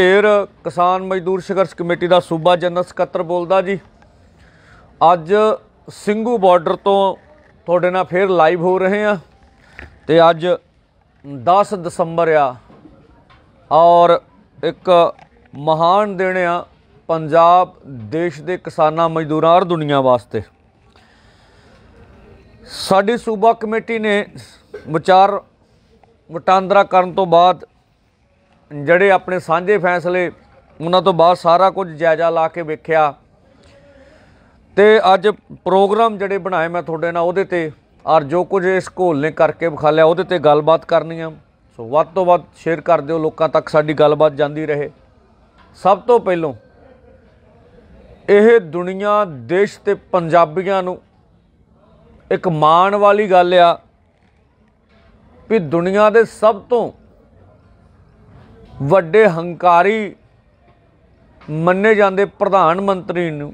ਢੇਰ ਕਿਸਾਨ ਮਜ਼ਦੂਰ ਸੰਘਰਸ਼ ਕਮੇਟੀ ਦਾ ਸੂਬਾ ਜਨਰਲ ਸਕੱਤਰ ਬੋਲਦਾ ਜੀ ਅੱਜ ਸਿੰਘੂ ਬਾਰਡਰ ਤੋਂ ਤੁਹਾਡੇ ਨਾਲ ਫੇਰ ਲਾਈਵ ਹੋ ਰਹੇ ਆ ਤੇ ਅੱਜ 10 ਦਸੰਬਰ ਆ ਔਰ ਇੱਕ ਮਹਾਨ ਦਿਨ ਆ ਪੰਜਾਬ ਦੇਸ਼ ਦੇ ਕਿਸਾਨਾਂ ਮਜ਼ਦੂਰਾਂ ਔਰ ਦੁਨੀਆ ਵਾਸਤੇ ਸਾਡੀ ਸੂਬਾ ਕਮੇਟੀ ਨੇ ਵਿਚਾਰ ਵਟਾਂਦਰਾ ਕਰਨ ਤੋਂ ਬਾਅਦ ਜਿਹੜੇ ਆਪਣੇ ਸਾਂਝੇ ਫੈਸਲੇ ਉਹਨਾਂ ਤੋਂ ਬਾਅਦ ਸਾਰਾ ਕੁਝ ਜਾਇਜ਼ਾ ਲਾ ਕੇ ਵੇਖਿਆ ਤੇ ਅੱਜ ਪ੍ਰੋਗਰਾਮ ਜਿਹੜੇ ਬਣਾਏ ਮੈਂ ਤੁਹਾਡੇ ਨਾਲ ਉਹਦੇ ਤੇ ਔਰ ਜੋ ਕੁਝ ਇਸ ਘੋਲ ਨੇ ਕਰਕੇ ਵਿਖਾਲਿਆ ਉਹਦੇ ਤੇ ਗੱਲਬਾਤ ਕਰਨੀ ਆ ਸੋ ਵੱਧ ਤੋਂ ਵੱਧ ਸ਼ੇਅਰ ਕਰ ਦਿਓ ਲੋਕਾਂ ਤੱਕ ਸਾਡੀ ਗੱਲਬਾਤ ਜਾਂਦੀ ਰਹੇ ਸਭ ਤੋਂ ਪਹਿਲਾਂ ਇਹ ਦੁਨੀਆ ਦੇਸ਼ ਤੇ ਪੰਜਾਬੀਆਂ ਨੂੰ ਇੱਕ ਮਾਣ ਵਾਲੀ ਗੱਲ ਆ ਵੀ ਦੁਨੀਆ ਦੇ ਸਭ ਤੋਂ ਵੱਡੇ ਹੰਕਾਰੀ ਮੰਨੇ ਜਾਂਦੇ ਪ੍ਰਧਾਨ ਮੰਤਰੀ ਨੂੰ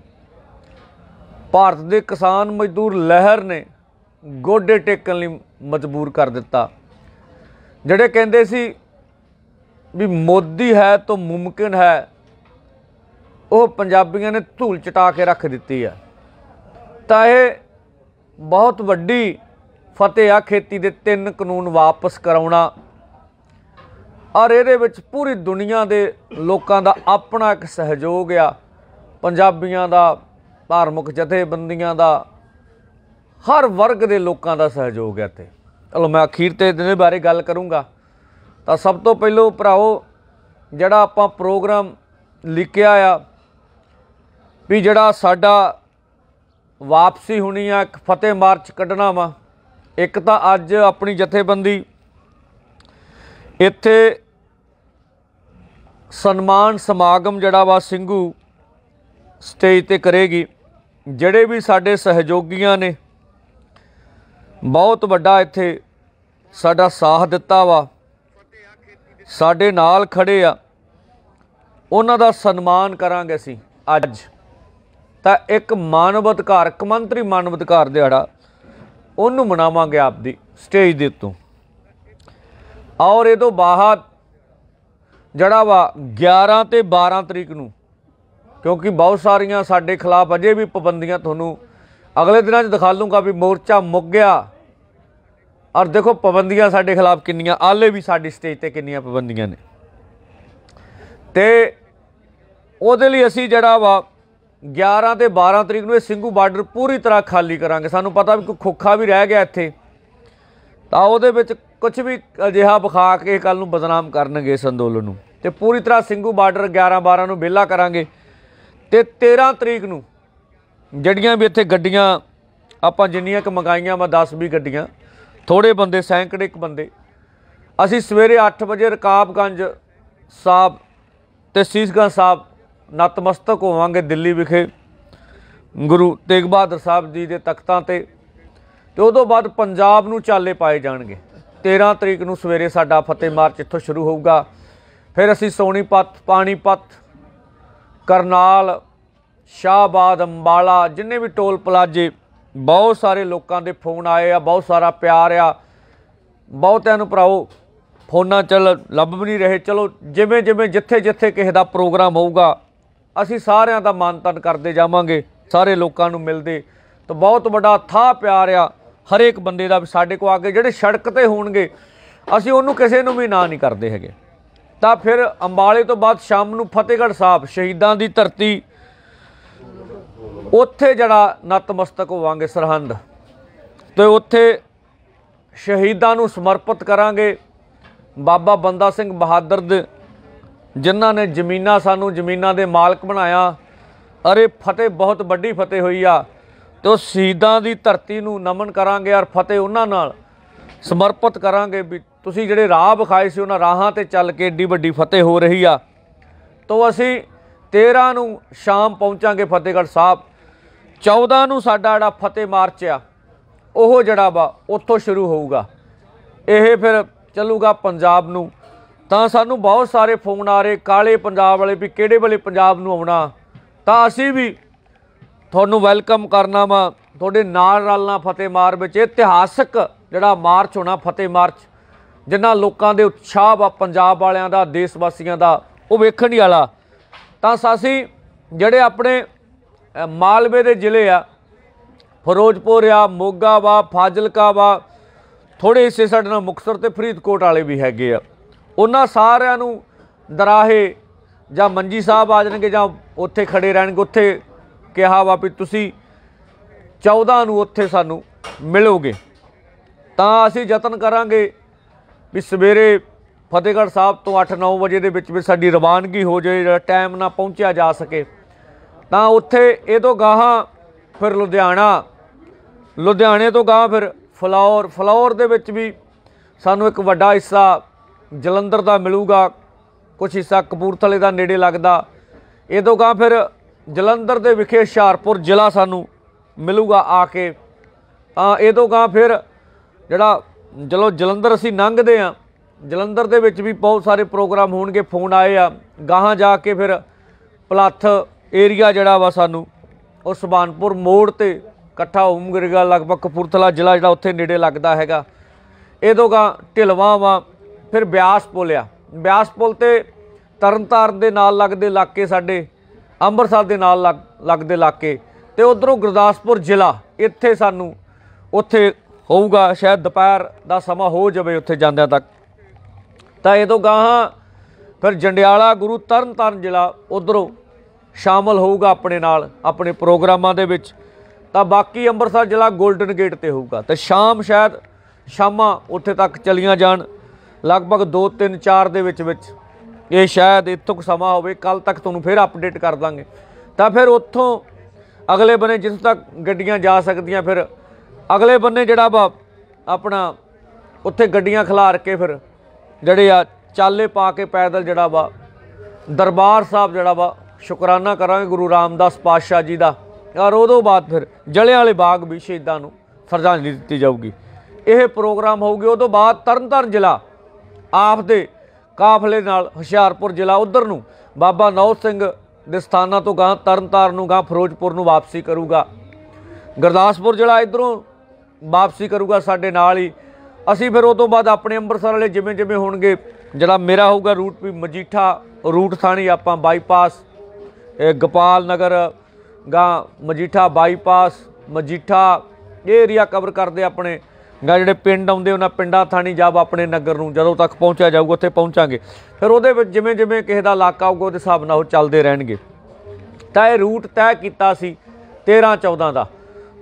ਭਾਰਤ ਦੇ ਕਿਸਾਨ ਮਜ਼ਦੂਰ ਲਹਿਰ ਨੇ ਗੋਡੇ ਟੇਕਣ ਲਈ ਮਜਬੂਰ ਕਰ ਦਿੱਤਾ ਜਿਹੜੇ ਕਹਿੰਦੇ ਸੀ ਵੀ ਮੋਦੀ ਹੈ ਤਾਂ ਮੁਮਕਿਨ ਹੈ ਉਹ ਪੰਜਾਬੀਆਂ ਨੇ ਧੂਲ ਚਟਾ ਕੇ ਰੱਖ ਦਿੱਤੀ ਆ ਤਾਂ ਇਹ ਬਹੁਤ ਵੱਡੀ ਫਤਿਹ ਆ ਖੇਤੀ ਦੇ ਤਿੰਨ ਕਾਨੂੰਨ ਵਾਪਸ ਕਰਾਉਣਾ ਔਰ ਇਹਦੇ ਵਿੱਚ ਪੂਰੀ ਦੁਨੀਆ ਦੇ ਲੋਕਾਂ ਦਾ ਆਪਣਾ ਇੱਕ ਸਹਿਯੋਗ ਆ ਪੰਜਾਬੀਆਂ ਦਾ ਧਾਰਮਿਕ ਜਥੇਬੰਦੀਆਂ ਦਾ ਹਰ ਵਰਗ ਦੇ ਲੋਕਾਂ ਦਾ ਸਹਿਯੋਗ ਹੈ ਤੇ ਚਲੋ ਮੈਂ ਅਖੀਰ ਤੇ ਇਹਦੇ ਬਾਰੇ ਗੱਲ ਕਰੂੰਗਾ ਤਾਂ ਸਭ ਤੋਂ ਪਹਿਲਾਂ ਭਰਾਓ ਜਿਹੜਾ ਆਪਾਂ ਪ੍ਰੋਗਰਾਮ ਲਿਖਿਆ ਆ ਵੀ ਜਿਹੜਾ ਸਾਡਾ ਵਾਪਸੀ ਹੋਣੀ ਆ ਇੱਕ ਫਤਿਹ ਮਾਰਚ ਕੱਢਣਾ ਵਾ ਇੱਕ ਤਾਂ ਅੱਜ ਆਪਣੀ ਜਥੇਬੰਦੀ ਇੱਥੇ ਸਨਮਾਨ ਸਮਾਗਮ ਜਿਹੜਾ ਵਾ ਸਿੰਘੂ ਸਟੇਜ ਤੇ ਕਰੇਗੀ ਜਿਹੜੇ ਵੀ ਸਾਡੇ ਸਹਿਯੋਗੀਆਂ ਨੇ ਬਹੁਤ ਵੱਡਾ ਇੱਥੇ ਸਾਡਾ ਸਾਥ ਦਿੱਤਾ ਵਾ ਸਾਡੇ ਨਾਲ ਖੜੇ ਆ ਉਹਨਾਂ ਦਾ ਸਨਮਾਨ ਕਰਾਂਗੇ ਅਸੀਂ ਅੱਜ ਤਾਂ ਇੱਕ ਮਾਨਵ ਅਧਿਕਾਰ ਕਮੰਤਰੀ ਮਾਨਵ ਅਧਿਕਾਰ ਦਿਹਾੜਾ ਉਹਨੂੰ ਮਨਾਵਾਂਗੇ ਆਪਦੀ ਸਟੇਜ ਦੇ ਉੱਤੋਂ ਔਰ ਇਹ ਤੋਂ ਬਾਅਦ ਜਿਹੜਾ ਵਾ 11 ਤੇ 12 ਤਰੀਕ ਨੂੰ ਕਿਉਂਕਿ ਬਹੁਤ ਸਾਰੀਆਂ ਸਾਡੇ ਖਿਲਾਫ ਅਜੇ ਵੀ ਪਾਬੰਦੀਆਂ ਤੁਹਾਨੂੰ ਅਗਲੇ ਦਿਨਾਂ 'ਚ ਦਿਖਾ ਲੂੰਗਾ ਵੀ ਮੋਰਚਾ ਮੁੱਕ ਗਿਆ ਔਰ ਦੇਖੋ ਪਾਬੰਦੀਆਂ ਸਾਡੇ ਖਿਲਾਫ ਕਿੰਨੀਆਂ ਆਲੇ ਵੀ ਸਾਡੀ ਸਟੇਜ ਤੇ ਕਿੰਨੀਆਂ ਪਾਬੰਦੀਆਂ ਨੇ ਤੇ ਉਹਦੇ ਲਈ ਅਸੀਂ ਜਿਹੜਾ ਵਾ 11 ਤੇ 12 ਤਰੀਕ ਨੂੰ ਇਹ ਸਿੰਘੂ ਬਾਰਡਰ ਪੂਰੀ ਤਰ੍ਹਾਂ ਖਾਲੀ ਕਰਾਂਗੇ ਸਾਨੂੰ ਪਤਾ ਵੀ ਕੋਈ ਖੋਖਾ ਵੀ ਰਹਿ ਗਿਆ ਇੱਥੇ ਤਾਂ ਉਹਦੇ ਵਿੱਚ ਕੁਝ ਵੀ ਅਜਿਹਾ ਵਿਖਾ ਕੇ ਕੱਲ ਨੂੰ ਬਦਨਾਮ ਕਰਨਗੇ ਇਸ ਅੰਦੋਲਨ ਨੂੰ ਤੇ ਪੂਰੀ ਤਰ੍ਹਾਂ ਸਿੰਘੂ ਬਾਰਡਰ 11 12 ਨੂੰ ਵਿਹਲਾ ਕਰਾਂਗੇ ਤੇ 13 ਤਰੀਕ ਨੂੰ ਜੜੀਆਂ ਵੀ ਇੱਥੇ ਗੱਡੀਆਂ ਆਪਾਂ ਜਿੰਨੀਆਂ ਕ ਮੰਗਾਈਆਂ ਮੈਂ 10 ਵੀ ਗੱਡੀਆਂ ਥੋੜੇ ਬੰਦੇ ਸੈਂਕੜੇ ਇੱਕ ਬੰਦੇ ਅਸੀਂ ਸਵੇਰੇ 8 ਵਜੇ ਰਕਾਬਗੰਜ ਸਾਹਿਬ ਤੇ ਸੀਸਗੰਜ ਸਾਹਿਬ ਨਤਮਸਤਕ ਹੋਵਾਂਗੇ ਦਿੱਲੀ ਵਿਖੇ ਗੁਰੂ ਤੇਗ ਬਹਾਦਰ ਸਾਹਿਬ ਜੀ ਦੇ ਤਖਤਾਂ ਤੇ ਤੇ ਉਦੋਂ ਬਾਅਦ ਪੰਜਾਬ ਨੂੰ ਚਾਲੇ ਪਾਏ ਜਾਣਗੇ 13 ਤਰੀਕ ਨੂੰ ਸਵੇਰੇ ਸਾਡਾ ਫਤਿਹ ਮਾਰਚ ਇੱਥੋਂ ਸ਼ੁਰੂ ਹੋਊਗਾ ਫਿਰ ਅਸੀਂ ਸੋਨੀਪਤ ਪਾਣੀਪਤ ਕਰਨਾਲ ਸ਼ਾਹਬਾਦ ਅੰਬਾਲਾ ਜਿੰਨੇ ਵੀ ਟੋਲ ਪਲਾਜੇ ਬਹੁਤ ਸਾਰੇ ਲੋਕਾਂ ਦੇ ਫੋਨ ਆਏ ਆ ਬਹੁਤ ਸਾਰਾ ਪਿਆਰ ਆ ਬਹੁਤਿਆਂ ਨੂੰ ਭਰਾਓ ਫੋਨਾਂ ਚ ਲੱਭ ਵੀ ਨਹੀਂ ਰਹੇ ਚਲੋ ਜਿਵੇਂ ਜਿਵੇਂ ਜਿੱਥੇ ਜਿੱਥੇ ਕਿਸੇ ਦਾ ਪ੍ਰੋਗਰਾਮ ਹੋਊਗਾ ਅਸੀਂ ਸਾਰਿਆਂ ਦਾ ਮਾਨਤਨ ਕਰਦੇ ਜਾਵਾਂਗੇ ਸਾਰੇ ਲੋਕਾਂ ਨੂੰ ਮਿਲਦੇ ਤਾਂ ਬਹੁਤ ਵੱਡਾ ਥਾ ਪਿਆਰ ਆ ਹਰੇਕ ਬੰਦੇ ਦਾ ਸਾਡੇ ਕੋ ਆ ਕੇ ਜਿਹੜੇ ਸੜਕ ਤੇ ਹੋਣਗੇ ਅਸੀਂ ਉਹਨੂੰ ਕਿਸੇ ਨੂੰ ਵੀ ਨਾ ਨਹੀਂ ਕਰਦੇ ਹੈਗੇ ਤਾਂ ਫਿਰ ਅੰਬਾਲੇ ਤੋਂ ਬਾਅਦ ਸ਼ਾਮ ਨੂੰ ਫਤਿਹਗੜ੍ਹ ਸਾਹਿਬ ਸ਼ਹੀਦਾਂ ਦੀ ਧਰਤੀ ਉੱਥੇ ਜਿਹੜਾ ਨਤਮਸਤਕ ਹੋਵਾਂਗੇ ਸਰਹੰਦ ਤੇ ਉੱਥੇ ਸ਼ਹੀਦਾਂ ਨੂੰ ਸਮਰਪਿਤ ਕਰਾਂਗੇ ਬਾਬਾ ਬੰਦਾ ਸਿੰਘ ਬਹਾਦਰ ਦੇ ਜਿਨ੍ਹਾਂ ਨੇ ਜ਼ਮੀਨਾਂ ਸਾਨੂੰ ਜ਼ਮੀਨਾਂ ਦੇ ਮਾਲਕ ਬਣਾਇਆ ਅਰੇ ਫਤਿਹ ਬਹੁਤ ਵੱਡੀ ਫਤਿਹ ਹੋਈ ਆ ਤੇ ਉਹ ਸ਼ਹੀਦਾਂ ਦੀ ਧਰਤੀ ਨੂੰ ਨਮਨ ਕਰਾਂਗੇ ਔਰ ਫਤਿਹ ਉਹਨਾਂ ਨਾਲ ਸਮਰਪਿਤ ਕਰਾਂਗੇ ਵੀ ਤੁਸੀਂ ਜਿਹੜੇ ਰਾਹ ਵਿਖਾਏ ਸੀ ਉਹਨਾਂ ਰਾਹਾਂ ਤੇ ਚੱਲ ਕੇ ਏਡੀ ਵੱਡੀ ਫਤਿਹ ਹੋ ਰਹੀ ਆ ਤੋ ਅਸੀਂ 13 ਨੂੰ ਸ਼ਾਮ ਪਹੁੰਚਾਂਗੇ ਫਤਿਹਗੜ੍ਹ ਸਾਹਿਬ 14 ਨੂੰ ਸਾਡਾ ਜਿਹੜਾ ਫਤਿਹ ਮਾਰਚ ਆ ਉਹ ਜਿਹੜਾ ਵਾ ਉੱਥੋਂ ਸ਼ੁਰੂ ਹੋਊਗਾ ਇਹ ਫਿਰ ਚੱਲੂਗਾ ਪੰਜਾਬ ਨੂੰ ਤਾਂ ਸਾਨੂੰ ਬਹੁਤ ਸਾਰੇ ਫੋਨ ਆ ਰਹੇ ਕਾਲੇ ਪੰਜਾਬ ਵਾਲੇ ਵੀ ਕਿਹੜੇ ਵੇਲੇ ਪੰਜਾਬ ਨੂੰ ਆਉਣਾ ਤਾਂ ਅਸੀਂ ਵੀ ਤੁਹਾਨੂੰ ਵੈਲਕਮ ਕਰਨਾ ਵਾ ਤੁਹਾਡੇ ਨਾਲ ਰਲਣਾ ਫਤਿਹ ਵਿੱਚ ਇਤਿਹਾਸਕ ਜਿਹੜਾ ਮਾਰਚ ਹੋਣਾ ਫਤਿਹ ਮਾਰਚ ਜਿੰਨਾ ਲੋਕਾਂ ਦੇ ਉਤਸ਼ਾਹ ਵਾ ਪੰਜਾਬ ਵਾਲਿਆਂ ਦਾ ਦੇਸ਼ ਵਾਸੀਆਂ ਦਾ ਉਹ ਵੇਖਣ ਹੀ ਵਾਲਾ ਤਾਂ ਸਾਸੀ ਜਿਹੜੇ ਆਪਣੇ ਮਾਲਵੇ ਦੇ ਜ਼ਿਲ੍ਹੇ ਆ ਫਿਰੋਜ਼ਪੁਰ ਆ ਮੋਗਾ ਵਾ ਫਾਜ਼ਿਲਕਾ ਵਾ ਥੋੜੇ ਹਿੱਸੇ ਸਾਡੇ ਨਾਲ ਮੁਕਸਰ ਤੇ ਫਰੀਦਕੋਟ ਵਾਲੇ ਵੀ ਹੈਗੇ ਆ ਉਹਨਾਂ ਸਾਰਿਆਂ ਨੂੰ ਦਰਾਹੇ ਜਾਂ ਮੰਜੀ ਸਾਹਿਬ ਆ ਜਾਣਗੇ ਜਾਂ ਉੱਥੇ ਖੜੇ ਰਹਿਣਗੇ ਉੱਥੇ ਕਿਹਾ ਵਾ ਵੀ ਤੁਸੀਂ 14 ਨੂੰ ਉੱਥੇ ਸਾਨੂੰ ਮਿਲੋਗੇ ਤਾਂ ਅਸੀਂ ਯਤਨ ਕਰਾਂਗੇ ਵੀ ਸਵੇਰੇ ਫਤਿਹਗੜ੍ਹ ਸਾਹਿਬ ਤੋਂ 8-9 ਵਜੇ ਦੇ ਵਿੱਚ ਵੀ ਸਾਡੀ ਰਵਾਨਗੀ ਹੋ ਜਾਏ ਜਿਹੜਾ ਟਾਈਮ ਨਾਲ ਪਹੁੰਚਿਆ ਜਾ ਸਕੇ ਤਾਂ ਉੱਥੇ ਇਹ ਤੋਂ ਗਾਹਾਂ ਫਿਰ ਲੁਧਿਆਣਾ ਲੁਧਿਆਣੇ ਤੋਂ ਗਾਹ ਫਿਰ ਫਲੌਰ ਫਲੌਰ ਦੇ ਵਿੱਚ ਵੀ ਸਾਨੂੰ ਇੱਕ ਵੱਡਾ ਹਿੱਸਾ ਜਲੰਧਰ ਦਾ ਮਿਲੂਗਾ ਕੁਝ ਹਿੱਸਾ ਕਪੂਰਥਲੇ ਦਾ ਨੇੜੇ ਲੱਗਦਾ ਇਹ ਤੋਂ ਗਾਹਾਂ ਫਿਰ ਜਲੰਧਰ ਦੇ ਵਿਖੇ ਹੁਸ਼ਿਆਰਪੁਰ ਜ਼ਿਲ੍ਹਾ ਸਾਨੂੰ ਮਿਲੂਗਾ ਆ ਕੇ ਤਾਂ ਇਹ ਤੋਂ ਗਾਂ ਫਿਰ ਜਿਹੜਾ ਜਲੋ ਜਲੰਧਰ ਅਸੀਂ ਲੰਘਦੇ ਆ ਜਲੰਧਰ ਦੇ ਵਿੱਚ ਵੀ ਬਹੁਤ ਸਾਰੇ ਪ੍ਰੋਗਰਾਮ ਹੋਣਗੇ ਫੋਨ ਆਏ ਆ ਗਾਹਾਂ ਜਾ ਕੇ ਫਿਰ ਪਲੱਥ ਏਰੀਆ ਜਿਹੜਾ ਵਾ ਸਾਨੂੰ ਉਹ ਸੁਬਾਨਪੁਰ ਮੋੜ ਤੇ ਇਕੱਠਾ ਗਿਰਗਾ ਲਗਭਗ ਕਪੂਰਥਲਾ ਜ਼ਿਲ੍ਹਾ ਜਿਹੜਾ ਉੱਥੇ ਨੇੜੇ ਲੱਗਦਾ ਹੈਗਾ ਗਾਂ ਢਿਲਵਾ ਵਾ ਫਿਰ ਬਿਆਸ ਪੁਲਿਆ ਬਿਆਸ ਪੁਲ ਤੇ ਤਰਨਤਾਰਨ ਦੇ ਨਾਲ ਲੱਗਦੇ ਇਲਾਕੇ ਸਾਡੇ ਅੰਮ੍ਰਿਤਸਰ ਦੇ ਨਾਲ ਲੱਗਦੇ ਇਲਾਕੇ ਤੇ ਉਧਰੋਂ ਗੁਰਦਾਸਪੁਰ ਜ਼ਿਲ੍ਹਾ ਇੱਥੇ ਸਾਨੂੰ ਉੱਥੇ ਹੋਊਗਾ ਸ਼ਾਇਦ ਦੁਪਹਿਰ ਦਾ ਸਮਾਂ ਹੋ ਜਾਵੇ ਉੱਥੇ ਜਾਂਦਿਆਂ ਤੱਕ ਤਾਂ ਇਹ ਤੋਂ ਗਾਹਾਂ ਫਿਰ ਜੰਡਿਆਲਾ ਗੁਰੂ ਤਰਨਤਾਰਨ ਜ਼ਿਲ੍ਹਾ ਉਧਰੋਂ ਸ਼ਾਮਲ ਹੋਊਗਾ ਆਪਣੇ ਨਾਲ ਆਪਣੇ ਪ੍ਰੋਗਰਾਮਾਂ ਦੇ ਵਿੱਚ ਤਾਂ ਬਾਕੀ ਅੰਮ੍ਰਿਤਸਰ ਜ਼ਿਲ੍ਹਾ 골ਡਨ ਗੇਟ ਤੇ ਹੋਊਗਾ ਤੇ ਸ਼ਾਮ ਸ਼ਾਇਦ ਸ਼ਾਮਾਂ ਉੱਥੇ ਤੱਕ ਚਲੀਆਂ ਜਾਣ ਲਗਭਗ 2 3 4 ਦੇ ਵਿੱਚ ਵਿੱਚ ਇਹ ਸ਼ਾਇਦ ਇਤੋਂ ਕੁ ਸਮਾਂ ਹੋਵੇ ਕੱਲ ਤੱਕ ਤੁਹਾਨੂੰ ਫਿਰ ਅਪਡੇਟ ਕਰ ਦਾਂਗੇ ਤਾਂ ਫਿਰ ਉੱਥੋਂ ਅਗਲੇ ਬੰਨੇ ਜਿੱਥੋਂ ਤੱਕ ਗੱਡੀਆਂ ਜਾ ਸਕਦੀਆਂ ਫਿਰ ਅਗਲੇ ਬੰਨੇ ਜਿਹੜਾ ਵਾ ਆਪਣਾ ਉੱਥੇ ਗੱਡੀਆਂ ਖਿਲਾਰ ਕੇ ਫਿਰ ਜਿਹੜੇ ਆ ਚਾਲੇ ਪਾ ਕੇ ਪੈਦਲ ਜਿਹੜਾ ਵਾ ਦਰਬਾਰ ਸਾਹਿਬ ਜਿਹੜਾ ਵਾ ਸ਼ੁਕਰਾਨਾ ਕਰਾਂਗੇ ਗੁਰੂ ਰਾਮਦਾਸ ਪਾਤਸ਼ਾਹ ਜੀ ਦਾ ਔਰ ਉਦੋਂ ਬਾਅਦ ਫਿਰ ਜਲਿਆਂ ਵਾਲੇ ਬਾਗ ਵੀ ਸ਼ਹੀਦਾਂ ਨੂੰ ਸਰਦਾਂਜਲੀ ਦਿੱਤੀ ਜਾਊਗੀ ਇਹ ਪ੍ਰੋਗਰਾਮ ਹੋਊਗਾ ਉਦੋਂ ਬਾਅਦ ਤਰਨਤਾਰਨ ਜ਼ਿਲ੍ਹਾ ਆਪ ਦੇ ਕਾਫਲੇ ਨਾਲ ਹੁਸ਼ਿਆਰਪੁਰ ਜ਼ਿਲ੍ਹਾ ਉਧਰ ਨੂੰ ਬਾਬਾ ਨੌ ਸਿੰਘ ਦੇ ਸਥਾਨਾਂ ਤੋਂ ਗਾਂ ਤਰਨਤਾਰਨ ਨੂੰ ਗਾਂ ਫਿਰੋਜ਼ਪੁਰ ਨੂੰ ਵਾਪਸੀ ਕਰੂਗਾ ਗੁਰਦਾਸਪੁਰ ਜ਼ਿਲ੍ਹਾ ਇਧਰੋਂ ਵਾਪਸੀ ਕਰੂਗਾ ਸਾਡੇ ਨਾਲ ਹੀ ਅਸੀਂ ਫਿਰ ਉਹ ਤੋਂ ਬਾਅਦ ਆਪਣੇ ਅੰਮ੍ਰਿਤਸਰ ਵਾਲੇ ਜਿਵੇਂ ਜਿਵੇਂ ਹੋਣਗੇ ਜਿਹੜਾ ਮੇਰਾ ਹੋਊਗਾ ਰੂਟ ਵੀ ਮਜੀਠਾ ਰੂਟ ਥਾਣੀ ਆਪਾਂ ਬਾਈਪਾਸ ਗਪਾਲ ਨਗਰ ਗਾਂ ਮਜੀਠਾ ਬਾਈਪਾਸ ਮਜੀਠਾ ਇਹ ਏਰੀਆ ਕਵਰ ਕਰਦੇ ਆਪਣੇ ਗਾ ਜਿਹੜੇ ਪਿੰਡ ਆਉਂਦੇ ਉਹਨਾਂ ਪਿੰਡਾਂ ਥਾਣੀ ਜਾਬ ਆਪਣੇ ਨਗਰ ਨੂੰ ਜਦੋਂ ਤੱਕ ਪਹੁੰਚਿਆ ਜਾਊਗਾ ਉੱਥੇ ਪਹੁੰਚਾਂਗੇ ਫਿਰ ਉਹਦੇ ਵਿੱਚ ਜਿਵੇਂ ਜਿਵੇਂ ਕਿਸੇ ਦਾ ਇਲਾਕਾ ਆਊਗਾ ਉਹਦੇ ਹਿਸਾਬ ਨਾਲ ਉਹ ਚੱਲਦੇ ਰਹਿਣਗੇ ਤਾਂ ਇਹ ਰੂਟ ਤੈਅ ਕੀਤਾ ਸੀ 13 14 ਦਾ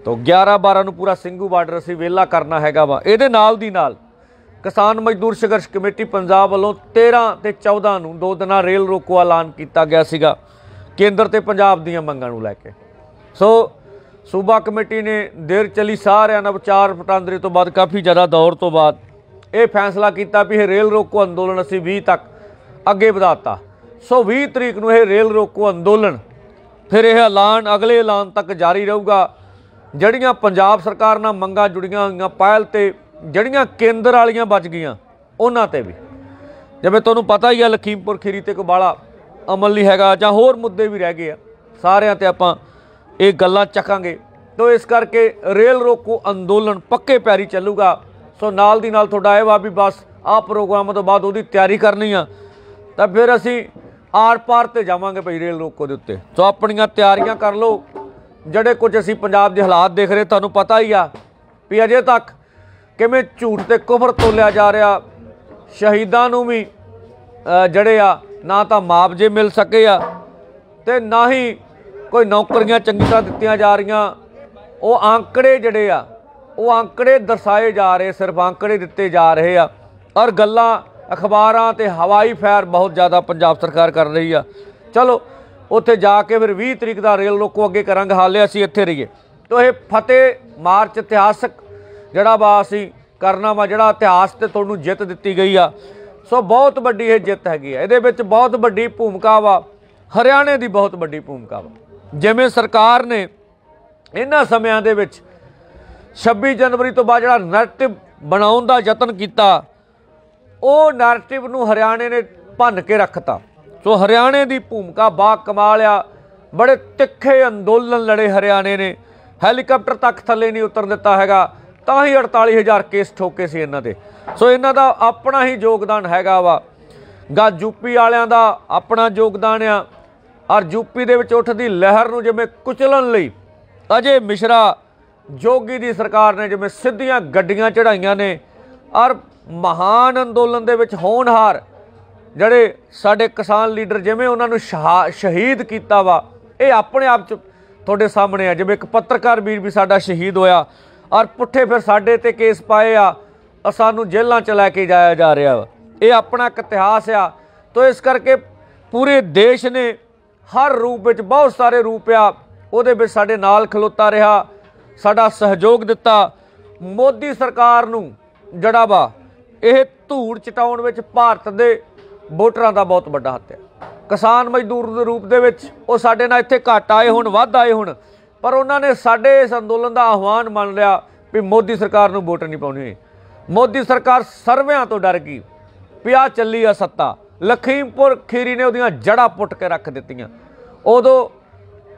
ਤੋਂ 11 12 ਨੂੰ ਪੂਰਾ ਸਿੰਘੂ ਬਾਰਡਰ ਅਸੀਂ ਵੇਲਾ ਕਰਨਾ ਹੈਗਾ ਵਾ ਇਹਦੇ ਨਾਲ ਦੀ ਨਾਲ ਕਿਸਾਨ ਮਜ਼ਦੂਰ ਸੰਘਰਸ਼ ਕਮੇਟੀ ਪੰਜਾਬ ਵੱਲੋਂ 13 ਤੇ 14 ਨੂੰ ਦੋ ਦਿਨਾਂ ਰੇਲ ਰੋਕੋ ਐਲਾਨ ਕੀਤਾ ਗਿਆ ਸੀਗਾ ਕੇਂਦਰ ਤੇ ਪੰਜਾਬ ਦੀਆਂ ਮੰਗਾਂ ਨੂੰ ਲੈ ਕੇ ਸੋ ਸੂਬਾ ਕਮੇਟੀ ਨੇ ਦੇਰ ਚਲੀ ਸਾਰਿਆਂ ਨਾਲ ਵਿਚਾਰ ਪਟਾਂਦਰੇ ਤੋਂ ਬਾਅਦ ਕਾਫੀ ਜ਼ਿਆਦਾ ਦੌਰ ਤੋਂ ਬਾਅਦ ਇਹ ਫੈਸਲਾ ਕੀਤਾ ਵੀ ਇਹ ਰੇਲ ਰੋਕੋ ਅੰਦੋਲਨ ਅਸੀਂ 20 ਤੱਕ ਅੱਗੇ ਵਧਾਤਾ ਸੋ 20 ਤਰੀਕ ਨੂੰ ਇਹ ਰੇਲ ਰੋਕੋ ਅੰਦੋਲਨ ਫਿਰ ਇਹ ਐਲਾਨ ਅਗਲੇ ਐਲਾਨ ਤੱਕ ਜਾਰੀ ਰਹੂਗਾ ਜਿਹੜੀਆਂ ਪੰਜਾਬ ਸਰਕਾਰ ਨਾਲ ਮੰਗਾਂ ਜੁੜੀਆਂ ਹੋਈਆਂ ਪਹਿਲ ਤੇ ਜਿਹੜੀਆਂ ਕੇਂਦਰ ਵਾਲੀਆਂ ਬਚ ਗਈਆਂ ਉਹਨਾਂ ਤੇ ਵੀ ਜਿਵੇਂ ਤੁਹਾਨੂੰ ਪਤਾ ਹੀ ਆ ਲਖੀਮਪੁਰ ਖੀਰੀ ਤੇ ਕੋਬਾਲਾ ਅਮਲ ਨਹੀਂ ਹੈਗਾ ਜਾਂ ਹੋਰ ਮੁੱਦੇ ਵੀ ਰਹਿ ਗਏ ਆ ਸਾਰਿਆਂ ਤੇ ਆਪਾਂ ਇਹ ਗੱਲਾਂ ਚੱਕਾਂਗੇ ਤੋ ਇਸ ਕਰਕੇ ਰੇਲ ਰੋਕੋ ਅੰਦੋਲਨ ਪੱਕੇ ਪੈਰੀ ਚੱਲੂਗਾ ਸੋ ਨਾਲ ਦੀ ਨਾਲ ਤੁਹਾਡਾ ਇਹ ਵਾ ਵੀ ਬਸ ਆ ਪ੍ਰੋਗਰਾਮ ਤੋਂ ਬਾਅਦ ਉਹਦੀ ਤਿਆਰੀ ਕਰਨੀ ਆ ਤਾਂ ਫਿਰ ਅਸੀਂ ਆਰ ਪਾਰ ਤੇ ਜਾਵਾਂਗੇ ਭਈ ਰੇਲ ਰੋਕੋ ਦੇ ਉੱਤੇ ਸੋ ਆਪਣੀਆਂ ਤਿਆਰੀਆਂ ਕਰ ਲਓ ਜਿਹੜੇ ਕੁਝ ਅਸੀਂ ਪੰਜਾਬ ਦੇ ਹਾਲਾਤ ਦੇਖ ਰਹੇ ਤੁਹਾਨੂੰ ਪਤਾ ਹੀ ਆ ਵੀ ਅਜੇ ਤੱਕ ਕਿਵੇਂ ਝੂਠ ਤੇ ਕਫਰ ਤੋਲਿਆ ਜਾ ਰਿਹਾ ਸ਼ਹੀਦਾਂ ਨੂੰ ਵੀ ਜਿਹੜੇ ਆ ਨਾ ਤਾਂ ਮਾਪਜੇ ਮਿਲ ਸਕੇ ਆ ਤੇ ਨਾ ਹੀ ਕੋਈ ਨੌਕਰੀਆਂ ਚੰਗੀ ਤਰ੍ਹਾਂ ਦਿੱਤੀਆਂ ਜਾ ਰਹੀਆਂ ਉਹ ਅੰਕੜੇ ਜਿਹੜੇ ਆ ਉਹ ਅੰਕੜੇ ਦਰਸਾਏ ਜਾ ਰਹੇ ਸਿਰਫ ਅੰਕੜੇ ਦਿੱਤੇ ਜਾ ਰਹੇ ਆ ਔਰ ਗੱਲਾਂ ਅਖਬਾਰਾਂ ਤੇ ਹਵਾਈ ਫੈਰ ਬਹੁਤ ਜ਼ਿਆਦਾ ਪੰਜਾਬ ਸਰਕਾਰ ਕਰ ਰਹੀ ਆ ਚਲੋ ਉੱਥੇ ਜਾ ਕੇ ਫਿਰ 20 ਤਰੀਕ ਦਾ ਰੇਲ ਰੋਕੋ ਅੱਗੇ ਕਰਾਂਗੇ ਹਾਲੇ ਅਸੀਂ ਇੱਥੇ ਰਹੀਏ ਤੋ ਇਹ ਫਤਿਹ ਮਾਰਚ ਇਤਿਹਾਸਕ ਜਿਹੜਾ ਬਾ ਅਸੀਂ ਕਰਨਾ ਵਾ ਜਿਹੜਾ ਇਤਿਹਾਸ ਤੇ ਤੁਹਾਨੂੰ ਜਿੱਤ ਦਿੱਤੀ ਗਈ ਆ ਸੋ ਬਹੁਤ ਵੱਡੀ ਇਹ ਜਿੱਤ ਹੈਗੀ ਆ ਇਹਦੇ ਵਿੱਚ ਬਹੁਤ ਵੱਡੀ ਭੂਮਿਕਾ ਵਾ ਹਰਿਆਣੇ ਦੀ ਬਹੁਤ ਵੱਡੀ ਭੂਮਿਕਾ ਵਾ ਜਿਵੇਂ ਸਰਕਾਰ ਨੇ ਇਹਨਾਂ ਸਮਿਆਂ ਦੇ ਵਿੱਚ 26 ਜਨਵਰੀ ਤੋਂ ਬਾਅਦ ਜਿਹੜਾ ਨੈਰੇਟਿਵ ਬਣਾਉਣ ਦਾ ਯਤਨ ਕੀਤਾ ਉਹ ਨੈਰੇਟਿਵ ਨੂੰ ਹਰਿਆਣੇ ਨੇ ਭੰਨ ਕੇ ਰੱਖਤਾ ਸੋ ਹਰਿਆਣੇ ਦੀ ਭੂਮਿਕਾ ਬਾ ਕਮਾਲ ਆ ਬੜੇ ਤਿੱਖੇ ਅੰਦੋਲਨ ਲੜੇ ਹਰਿਆਣੇ ਨੇ ਹੈਲੀਕਾਪਟਰ ਤੱਕ ਥੱਲੇ ਨਹੀਂ ਉਤਰ ਦਿੱਤਾ ਹੈਗਾ ਤਾਂ ਹੀ 48000 ਕੇਸ ਠੋਕੇ ਸੀ ਇਹਨਾਂ ਦੇ ਸੋ ਇਹਨਾਂ ਦਾ ਆਪਣਾ ਹੀ ਯੋਗਦਾਨ ਹੈਗਾ ਵਾ ਗਾ ਯੂਪੀ ਵਾਲਿਆਂ ਦਾ ਆਪਣਾ ਯੋਗਦਾਨ ਆ ਔਰ ਯੂਪੀ ਦੇ ਵਿੱਚ ਉੱਠਦੀ ਲਹਿਰ ਨੂੰ ਜਿਵੇਂ ਕੁਚਲਣ ਲਈ ਅਜੇ ਮਿਸ਼ਰਾ ਜੋਗੀ ਦੀ ਸਰਕਾਰ ਨੇ ਜਿਵੇਂ ਸਿੱਧੀਆਂ ਗੱਡੀਆਂ ਚੜਾਈਆਂ ਨੇ ਔਰ ਮਹਾਨ ਅੰਦੋਲਨ ਦੇ ਵਿੱਚ ਹੋਣਹਾਰ ਜਿਹੜੇ ਸਾਡੇ ਕਿਸਾਨ ਲੀਡਰ ਜਿਵੇਂ ਉਹਨਾਂ ਨੂੰ ਸ਼ਹੀਦ ਕੀਤਾ ਵਾ ਇਹ ਆਪਣੇ ਆਪ ਚ ਤੁਹਾਡੇ ਸਾਹਮਣੇ ਆ ਜਿਵੇਂ ਇੱਕ ਪੱਤਰਕਾਰ ਵੀਰ ਵੀ ਸਾਡਾ ਸ਼ਹੀਦ ਹੋਇਆ ਔਰ ਪੁੱਠੇ ਫਿਰ ਸਾਡੇ ਤੇ ਕੇਸ ਪਾਏ ਆ ਸਾਨੂੰ ਜੇਲ੍ਹਾਂ ਚ ਲੈ ਕੇ ਜਾਇਆ ਜਾ ਰਿਹਾ ਇਹ ਆਪਣਾ ਇੱਕ ਇਤਿਹਾਸ ਆ ਤੋਂ ਇਸ ਕਰਕੇ ਪੂਰੇ ਦੇਸ਼ ਨੇ ਹਰ ਰੂਪ ਵਿੱਚ ਬਹੁਤ ਸਾਰੇ ਰੂਪ ਆ ਉਹਦੇ ਵਿੱਚ ਸਾਡੇ ਨਾਲ ਖਲੋਤਾ ਰਿਹਾ ਸਾਡਾ ਸਹਿਯੋਗ ਦਿੱਤਾ ਮੋਦੀ ਸਰਕਾਰ ਨੂੰ ਜੜਾ ਵਾ ਇਹ ਧੂੜ ਚਟਾਉਣ ਵਿੱਚ ਭਾਰਤ ਦੇ ਵੋਟਰਾਂ ਦਾ ਬਹੁਤ ਵੱਡਾ ਹੱਥ ਹੈ ਕਿਸਾਨ ਮਜ਼ਦੂਰ ਦੇ ਰੂਪ ਦੇ ਵਿੱਚ ਉਹ ਸਾਡੇ ਨਾਲ ਇੱਥੇ ਘਟ ਆਏ ਹੁਣ ਵੱਧ ਆਏ ਹੁਣ ਪਰ ਉਹਨਾਂ ਨੇ ਸਾਡੇ ਇਸ ਅੰਦੋਲਨ ਦਾ ਆਹਵਾਨ ਮੰਨ ਲਿਆ ਵੀ ਮੋਦੀ ਸਰਕਾਰ ਨੂੰ ਵੋਟ ਨਹੀਂ ਪਾਉਣੀ ਮੋਦੀ ਸਰਕਾਰ ਸਰਵਿਆਂ ਤੋਂ ਡਰ ਗਈ ਪਿਆ ਚੱਲੀ ਆ ਸੱਤਾ ਲਖੀਮਪੁਰ ਖੀਰੀ ਨੇ ਉਹਦੀਆਂ ਜੜਾਂ ਪੁੱਟ ਕੇ ਰੱਖ ਦਿੱਤੀਆਂ ਉਦੋਂ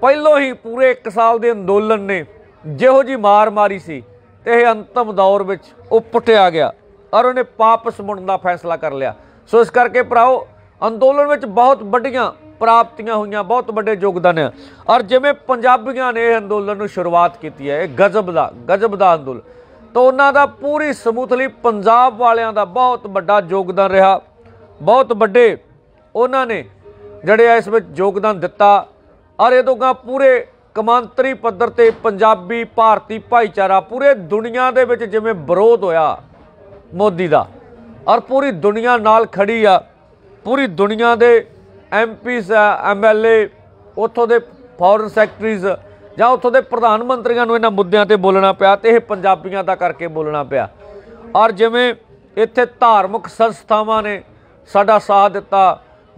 ਪਹਿਲੋ ਹੀ ਪੂਰੇ 1 ਸਾਲ ਦੇ ਅੰਦੋਲਨ ਨੇ ਜਿਹੋ ਜੀ ਮਾਰ ਮਾਰੀ ਸੀ ਤੇ ਇਹ ਅੰਤਮ ਦੌਰ ਵਿੱਚ ਉਹ ਪੁੱਟਿਆ ਗਿਆ ਔਰ ਉਹਨੇ ਵਾਪਸ ਮੁੜਨ ਦਾ ਫੈਸਲਾ ਕਰ ਲਿਆ ਸੋ ਇਸ ਕਰਕੇ ਭਰਾਓ ਅੰਦੋਲਨ ਵਿੱਚ ਬਹੁਤ ਵੱਡੀਆਂ ਪ੍ਰਾਪਤੀਆਂ ਹੋਈਆਂ ਬਹੁਤ ਵੱਡੇ ਯੋਗਦਾਨ ਹੈ ਔਰ ਜਿਵੇਂ ਪੰਜਾਬੀਆਂ ਨੇ ਇਹ ਅੰਦੋਲਨ ਨੂੰ ਸ਼ੁਰੂਆਤ ਕੀਤੀ ਹੈ ਇਹ ਗਜ਼ਬ ਦਾ ਗਜ਼ਬ ਦਾ ਅੰਦੋਲਨ ਤੋਂ ਉਹਨਾਂ ਦਾ ਪੂਰੀ ਸਮੂਥਲੀ ਪੰਜਾਬ ਵਾਲਿਆਂ ਦਾ ਬਹੁਤ ਵੱਡਾ ਯੋਗਦਾਨ ਰਿਹਾ ਬਹੁਤ ਵੱਡੇ ਉਹਨਾਂ ਨੇ ਜਿਹੜੇ ਇਸ ਵਿੱਚ ਯੋਗਦਾਨ ਦਿੱਤਾ ਔਰ ਇਹ ਤੋਂ ਗਾ ਪੂਰੇ ਕਮਾਂਤਰੀ ਪੱਧਰ ਤੇ ਪੰਜਾਬੀ ਭਾਰਤੀ ਭਾਈਚਾਰਾ ਪੂਰੇ ਦੁਨੀਆ ਦੇ ਵਿੱਚ ਜਿਵੇਂ ਵਿਰੋਧ ਹੋਇਆ ਮੋਦੀ ਦਾ ਔਰ ਪੂਰੀ ਦੁਨੀਆ ਨਾਲ ਖੜੀ ਆ ਪੂਰੀ ਦੁਨੀਆ ਦੇ ਐਮਪੀਸ ਐਮਐਲਏ ਉੱਥੋਂ ਦੇ ਫੋਰਨ ਸੈਕਟਰੀਜ਼ ਜਾਂ ਉੱਥੋਂ ਦੇ ਪ੍ਰਧਾਨ ਮੰਤਰੀਆਂ ਨੂੰ ਇਹਨਾਂ ਮੁੱਦਿਆਂ ਤੇ ਬੋਲਣਾ ਪਿਆ ਤੇ ਇਹ ਪੰਜਾਬੀਆਂ ਦਾ ਕਰਕੇ ਬੋਲਣਾ ਪਿਆ ਔਰ ਜਿਵੇਂ ਇੱਥੇ ਧਾਰਮਿਕ ਸੰਸਥਾਵਾਂ ਨੇ ਸਾਡਾ ਸਾਥ ਦਿੱਤਾ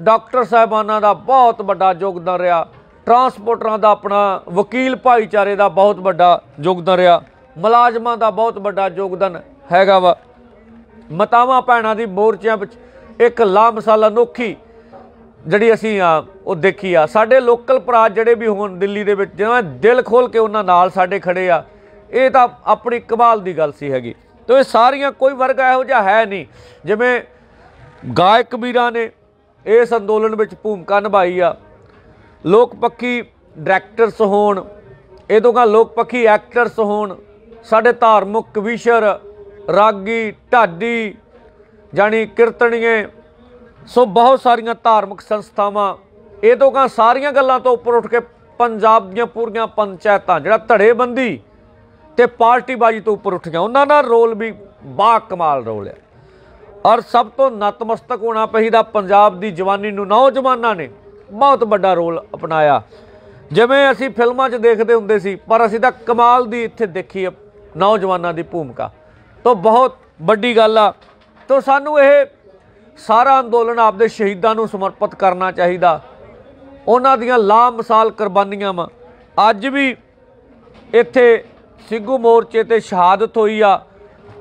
ਡਾਕਟਰ ਸਾਹਿਬਾਨਾਂ ਦਾ ਬਹੁਤ ਵੱਡਾ ਯੋਗਦਾਨ ਰਿਹਾ ਟਰਾਂਸਪੋਰਟਰਾਂ ਦਾ ਆਪਣਾ ਵਕੀਲ ਭਾਈਚਾਰੇ ਦਾ ਬਹੁਤ ਵੱਡਾ ਯੋਗਦਾਨ ਰਿਹਾ ਮੁਲਾਜ਼ਮਾਂ ਦਾ ਬਹੁਤ ਵੱਡਾ ਯੋਗਦਾਨ ਹੈਗਾ ਵਾ ਮਤਾਵਾਂ ਭੈਣਾਂ ਦੀ ਮੋਰਚਿਆਂ ਵਿੱਚ ਇੱਕ ਮਸਾਲਾ ਨੋਖੀ ਜਿਹੜੀ ਅਸੀਂ ਆ ਉਹ ਦੇਖੀ ਆ ਸਾਡੇ ਲੋਕਲ ਭਰਾ ਜਿਹੜੇ ਵੀ ਹੋਣ ਦਿੱਲੀ ਦੇ ਵਿੱਚ ਜਿਨ੍ਹਾਂ ਦਿਲ ਖੋਲ ਕੇ ਉਹਨਾਂ ਨਾਲ ਸਾਡੇ ਖੜੇ ਆ ਇਹ ਤਾਂ ਆਪਣੀ ਕਮਾਲ ਦੀ ਗੱਲ ਸੀ ਹੈਗੀ ਤੇ ਇਹ ਸਾਰੀਆਂ ਕੋਈ ਵਰਗ ਇਹੋ ਜਿਹਾ ਹੈ ਨਹੀਂ ਜਿਵੇਂ ਗਾਇਕ ਵੀਰਾਂ ਨੇ ਇਸ ਅੰਦੋਲਨ ਵਿੱਚ ਭੂਮਿਕਾ ਨਿਭਾਈ ਆ ਲੋਕ ਪੱਖੀ ਡਾਇਰੈਕਟਰਸ ਹੋਣ ਇਹ ਤੋਂ ਗਾ ਲੋਕ ਪੱਖੀ ਐਕਟਰਸ ਹੋਣ ਸਾਡੇ ਧਾਰਮਿਕ ਕਵੀਸ਼ਰ ਰਾਗੀ ਢਾਡੀ ਜਾਨੀ ਕੀਰਤਣੀਏ ਸੋ ਬਹੁਤ ਸਾਰੀਆਂ ਧਾਰਮਿਕ ਸੰਸਥਾਵਾਂ ਇਹ ਤੋਂ ਸਾਰੀਆਂ ਗੱਲਾਂ ਤੋਂ ਉੱਪਰ ਉੱਠ ਕੇ ਪੰਜਾਬ ਦੀਆਂ ਪੂਰੀਆਂ ਪੰਚਾਇਤਾਂ ਜਿਹੜਾ ਧੜੇਬੰਦੀ ਤੇ ਪਾਰਟੀਬਾਜ਼ੀ ਤੋਂ ਉੱਪਰ ਉੱਠ ਗਿਆ ਉਹਨਾਂ ਦਾ ਰੋਲ ਵੀ ਬਾ ਕਮਾਲ ਰੋਲ ਹੈ ਔਰ ਸਭ ਤੋਂ ਨਤਮਸਤਕ ਹੋਣਾ ਪਈਦਾ ਪੰਜਾਬ ਦੀ ਜਵਾਨੀ ਨੂੰ ਨੌਜਵਾਨਾਂ ਨੇ ਬਹੁਤ ਵੱਡਾ ਰੋਲ ਅਪਣਾਇਆ ਜਿਵੇਂ ਅਸੀਂ ਫਿਲਮਾਂ 'ਚ ਦੇਖਦੇ ਹੁੰਦੇ ਸੀ ਪਰ ਅਸੀਂ ਤਾਂ ਕਮਾਲ ਦੀ ਇੱਥੇ ਦੇਖੀ ਨੌਜਵਾਨਾਂ ਦੀ ਭੂਮਿਕਾ ਤੋਂ ਬਹੁਤ ਵੱਡੀ ਗੱਲ ਆ ਤੋਂ ਸਾਨੂੰ ਇਹ ਸਾਰਾ ਅੰਦੋਲਨ ਆਪਦੇ ਸ਼ਹੀਦਾਂ ਨੂੰ ਸਮਰਪਿਤ ਕਰਨਾ ਚਾਹੀਦਾ ਉਹਨਾਂ ਦੀਆਂ ਲਾਮਿਸਾਲ ਕੁਰਬਾਨੀਆਂ ਮ ਅੱਜ ਵੀ ਇੱਥੇ ਸਿੰਘੂ ਮੋਰਚੇ ਤੇ ਸ਼ਹਾਦਤ ਹੋਈ ਆ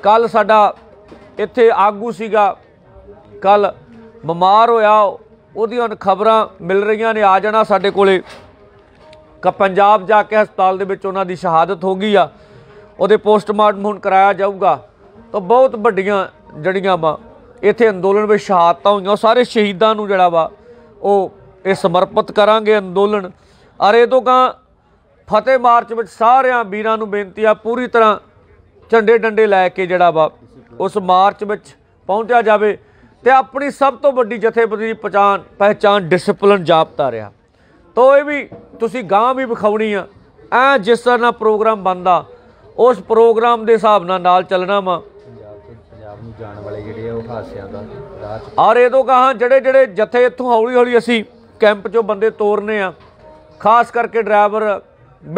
ਕੱਲ ਸਾਡਾ ਇੱਥੇ ਆਗੂ ਸੀਗਾ ਕੱਲ ਬਿਮਾਰ ਹੋਇਆ ਉਹਦੀਆਂ ਖਬਰਾਂ ਮਿਲ ਰਹੀਆਂ ਨੇ ਆ ਜਾਣਾ ਸਾਡੇ ਕੋਲੇ ਕ ਪੰਜਾਬ ਜਾ ਕੇ ਹਸਪਤਾਲ ਦੇ ਵਿੱਚ ਉਹਨਾਂ ਦੀ ਸ਼ਹਾਦਤ ਹੋ ਗਈ ਆ ਉਹਦੇ ਪੋਸਟਮਾਰਟਮ ਹੁਣ ਕਰਾਇਆ ਜਾਊਗਾ ਤਾਂ ਬਹੁਤ ਵੱਡੀਆਂ ਜੜੀਆਂ ਵਾ ਇੱਥੇ ਅੰਦੋਲਨ ਵਿੱਚ ਸ਼ਹਾਦਤਾਂ ਹੋਈਆਂ ਸਾਰੇ ਸ਼ਹੀਦਾਂ ਨੂੰ ਜਿਹੜਾ ਵਾ ਉਹ ਇਹ ਸਮਰਪਿਤ ਕਰਾਂਗੇ ਅੰਦੋਲਨ ਔਰ ਇਹ ਤੋਂ ਕਾ ਫਤਿਹ ਮਾਰਚ ਵਿੱਚ ਸਾਰਿਆਂ ਵੀਰਾਂ ਨੂੰ ਬੇਨਤੀ ਆ ਪੂਰੀ ਤਰ੍ਹਾਂ ਝੰਡੇ ਡੰਡੇ ਲੈ ਕੇ ਜਿਹੜਾ ਵਾ ਉਸ ਮਾਰਚ ਵਿੱਚ ਪਹੁੰਚਿਆ ਜਾਵੇ ਤੇ ਆਪਣੀ ਸਭ ਤੋਂ ਵੱਡੀ ਜਥੇਬੰਦੀ ਪਛਾਣ ਪਹਿਚਾਨ ਡਿਸਪਲਿਨ ਜਾਪਦਾ ਰਿਹਾ ਤੋ ਇਹ ਵੀ ਤੁਸੀਂ ਗਾਂ ਵੀ ਵਿਖਾਉਣੀ ਆ ਐ ਜਿਸ ਤਰ੍ਹਾਂ ਪ੍ਰੋਗਰਾਮ ਬੰਦਾ ਉਸ ਪ੍ਰੋਗਰਾਮ ਦੇ ਹਿਸਾਬ ਨਾਲ ਨਾਲ ਚੱਲਣਾ ਵਾ ਪੰਜਾਬ ਨੂੰ ਜਾਣ ਵਾਲੇ ਜਿਹੜੇ ਉਹ ਹਾਸਿਆਂ ਦਾ ਰਾਹ ਔਰ ਇਹ ਤੋਂ ਕਹਾਂ ਜਿਹੜੇ ਜਿਹੜੇ ਜਥੇ ਇੱਥੋਂ ਹੌਲੀ ਹੌਲੀ ਅਸੀਂ ਕੈਂਪ ਚੋਂ ਬੰਦੇ ਤੋਰਨੇ ਆ ਖਾਸ ਕਰਕੇ ਡਰਾਈਵਰ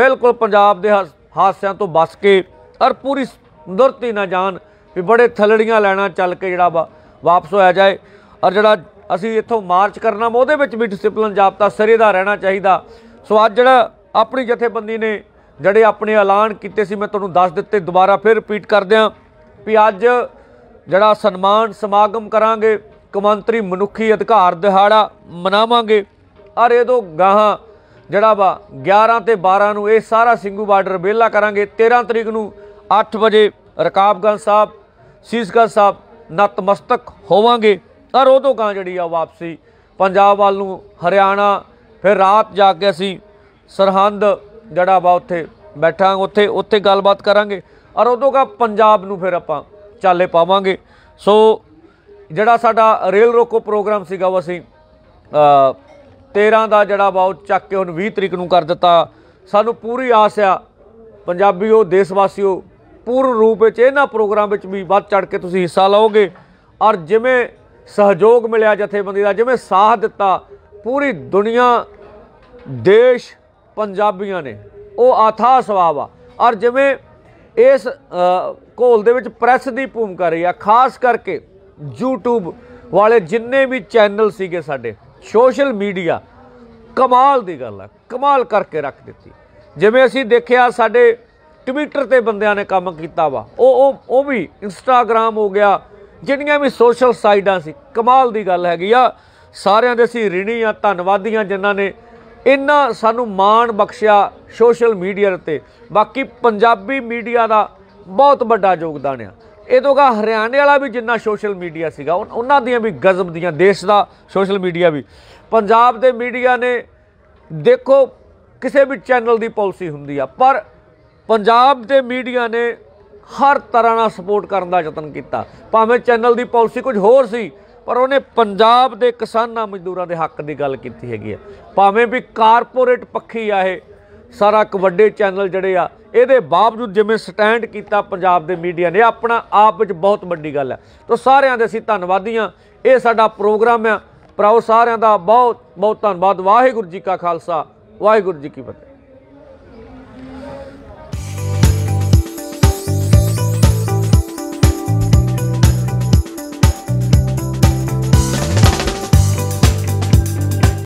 ਬਿਲਕੁਲ ਪੰਜਾਬ ਦੇ ਹਾਸਿਆਂ ਤੋਂ ਬਸ ਕੇ ਔਰ ਪੂਰੀ ਸੁੰਦਰਤੀ ਨਾ ਜਾਣ ਵੀ ਬੜੇ ਥਲੜੀਆਂ ਲੈਣਾ ਚੱਲ ਕੇ ਜਿਹੜਾ ਵਾਪਸ ਹੋਇਆ ਜਾਏ ਔਰ ਜਿਹੜਾ ਅਸੀਂ ਇੱਥੋਂ ਮਾਰਚ ਕਰਨਾ ਉਹਦੇ ਵਿੱਚ ਵੀ ਡਿਸਪਲਿਨ ਜਾਬਤਾ ਦਾ ਰਹਿਣਾ ਚਾਹੀਦਾ ਸੋ ਅੱਜ ਜਿਹੜਾ ਆਪਣੀ ਜਥੇਬੰਦੀ ਨੇ ਜਿਹੜੇ ਆਪਣੇ ਐਲਾਨ ਕੀਤੇ ਸੀ ਮੈਂ ਤੁਹਾਨੂੰ ਦੱਸ ਦਿੱਤੇ ਦੁਬਾਰਾ ਫਿਰ ਰਿਪੀਟ ਕਰਦੇ ਆਂ ਵੀ ਅੱਜ ਜਿਹੜਾ ਸਨਮਾਨ ਸਮਾਗਮ ਕਰਾਂਗੇ ਕਮੰਤਰੀ ਮਨੁੱਖੀ ਅਧਿਕਾਰ ਦਿਹਾੜਾ ਮਨਾਵਾਂਗੇ ਔਰ ਇਹਦੋਂ ਗਾਹਾਂ ਜਿਹੜਾ ਵਾ 11 ਤੇ 12 ਨੂੰ ਇਹ ਸਾਰਾ ਸਿੰਘੂ ਬਾਰਡਰ ਵੇਲਾ ਕਰਾਂਗੇ 13 ਤਰੀਕ ਨੂੰ 8 ਵਜੇ ਰਕਾਬਗੰਜ ਸਾਹਿਬ ਸੀਸਕਾ ਸਾਹਿਬ ਨਤਮਸਤਕ ਹੋਵਾਂਗੇ ਔਰ ਉਹ ਤੋਂ ਕਾਂ ਜਿਹੜੀ ਆ ਵਾਪਸੀ ਪੰਜਾਬ ਵੱਲ ਨੂੰ ਹਰਿਆਣਾ ਫਿਰ ਰਾਤ ਜਾ ਕੇ ਅਸੀਂ ਸਰਹੰਦ ਜਿਹੜਾ ਬਾ ਉੱਥੇ ਬੈਠਾਂਗੇ ਉੱਥੇ ਉੱਥੇ ਗੱਲਬਾਤ ਕਰਾਂਗੇ ਔਰ ਉਹ ਤੋਂ ਕਾ ਪੰਜਾਬ ਨੂੰ ਫਿਰ ਆਪਾਂ ਚਾਲੇ ਪਾਵਾਂਗੇ ਸੋ ਜਿਹੜਾ ਸਾਡਾ ਰੇਲ ਰੋਕੋ ਪ੍ਰੋਗਰਾਮ ਸੀਗਾ ਉਹ ਅਸੀਂ 13 ਦਾ ਜਿਹੜਾ ਉਹ ਚੱਕ ਕੇ ਹੁਣ 20 ਤਰੀਕ ਨੂੰ ਕਰ ਦਿੱਤਾ ਸਾਨੂੰ ਪੂਰੀ ਆਸ ਆ ਪੰਜਾਬੀਓ ਦੇਸ਼ਵਾਸੀਓ ਪੂਰਨ ਰੂਪ ਵਿੱਚ ਇਹਨਾਂ ਪ੍ਰੋਗਰਾਮ ਵਿੱਚ ਵੀ ਵੱਧ ਚੜ ਕੇ ਤੁਸੀਂ ਹਿੱਸਾ ਲਓਗੇ ਔਰ ਜਿਵੇਂ ਸਹਿਯੋਗ ਮਿਲਿਆ ਜਥੇਬੰਦੀ ਦਾ ਜਿਵੇਂ ਸਾਥ ਦਿੱਤਾ ਪੂਰੀ ਦੁਨੀਆ ਦੇਸ਼ ਪੰਜਾਬੀਆਂ ਨੇ ਉਹ ਆਥਾ ਸਵਾਬ ਆ ਔਰ ਜਿਵੇਂ ਇਸ ਕੋਲ ਦੇ ਵਿੱਚ ਪ੍ਰੈਸ ਦੀ ਭੂਮਿਕਾ ਰਹੀ ਆ ਖਾਸ ਕਰਕੇ YouTube ਵਾਲੇ ਜਿੰਨੇ ਵੀ ਚੈਨਲ ਸੀਗੇ ਸਾਡੇ ਸੋਸ਼ਲ ਮੀਡੀਆ ਕਮਾਲ ਦੀ ਗੱਲ ਆ ਕਮਾਲ ਕਰਕੇ ਰੱਖ ਦਿੱਤੀ ਜਿਵੇਂ ਅਸੀਂ ਦੇਖਿਆ ਸਾਡੇ ਟਵਿੱਟਰ ਤੇ ਬੰਦਿਆਂ ਨੇ ਕੰਮ ਕੀਤਾ ਵਾ ਉਹ ਉਹ ਉਹ ਵੀ ਇੰਸਟਾਗ੍ਰam ਹੋ ਗਿਆ ਜਿੰਨੀਆਂ ਵੀ ਸੋਸ਼ਲ ਸਾਈਟਾਂ ਸੀ ਕਮਾਲ ਦੀ ਗੱਲ ਹੈਗੀ ਆ ਸਾਰਿਆਂ ਦੇ ਅਸੀਂ ਰਿਣੀ ਆ ਧੰਨਵਾਦੀਆਂ ਜਿਨ੍ਹਾਂ ਨੇ ਇੰਨਾ ਸਾਨੂੰ ਮਾਣ ਬਖਸ਼ਿਆ ਸੋਸ਼ਲ ਮੀਡੀਆ ਤੇ ਬਾਕੀ ਪੰਜਾਬੀ ਮੀਡੀਆ ਦਾ ਬਹੁਤ ਵੱਡਾ ਯੋਗਦਾਨ ਆ ਇਹ ਤੋਂ ਕਾ ਹਰਿਆਣੇ ਵਾਲਾ ਵੀ ਜਿੰਨਾ ਸੋਸ਼ਲ ਮੀਡੀਆ ਸੀਗਾ ਉਹਨਾਂ ਦੀਆਂ ਵੀ ਗਜ਼ਬ ਦੀਆਂ ਦੇਸ਼ ਦਾ ਸੋਸ਼ਲ ਮੀਡੀਆ ਵੀ ਪੰਜਾਬ ਦੇ ਮੀਡੀਆ ਨੇ ਦੇਖੋ ਕਿਸੇ ਵੀ ਚੈਨਲ ਦੀ ਪਾਲਿਸੀ ਹੁੰਦੀ ਆ ਪਰ ਪੰਜਾਬ ਦੇ ਮੀਡੀਆ ਨੇ ਹਰ ਤਰ੍ਹਾਂ ਨਾਲ ਸਪੋਰਟ ਕਰਨ ਦਾ ਯਤਨ ਕੀਤਾ ਭਾਵੇਂ ਚੈਨਲ ਦੀ ਪਾਲਿਸੀ ਕੁਝ ਹੋਰ ਸੀ ਪਰ ਉਹਨੇ ਪੰਜਾਬ ਦੇ ਕਿਸਾਨਾਂ ਮਜ਼ਦੂਰਾਂ ਦੇ ਹੱਕ ਦੀ ਗੱਲ ਕੀਤੀ ਹੈਗੀ ਆ ਭਾਵੇਂ ਵੀ ਕਾਰਪੋਰੇਟ ਪੱਖੀ ਆ ਇਹ ਸਾਰਾ ਇੱਕ ਵੱਡੇ ਚੈਨਲ ਜਿਹੜੇ ਆ ਇਹਦੇ ਬਾਵਜੂਦ ਜਿਵੇਂ ਸਟੈਂਡ ਕੀਤਾ ਪੰਜਾਬ ਦੇ ਮੀਡੀਆ ਨੇ ਆਪਣਾ ਆਪ ਵਿੱਚ ਬਹੁਤ ਵੱਡੀ ਗੱਲ ਹੈ ਤੋਂ ਸਾਰਿਆਂ ਦੇ ਅਸੀਂ ਧੰਨਵਾਦੀਆਂ ਇਹ ਸਾਡਾ ਪ੍ਰੋਗਰਾਮ ਆ ਭਰਾਓ ਸਾਰਿਆਂ ਦਾ ਬਹੁਤ ਬਹੁਤ ਧੰਨਵਾਦ ਵਾਹਿਗੁਰੂ ਜੀ ਕਾ ਖਾਲਸਾ ਵਾਹਿਗੁਰੂ ਜੀ ਕੀ ਫਤਿਹ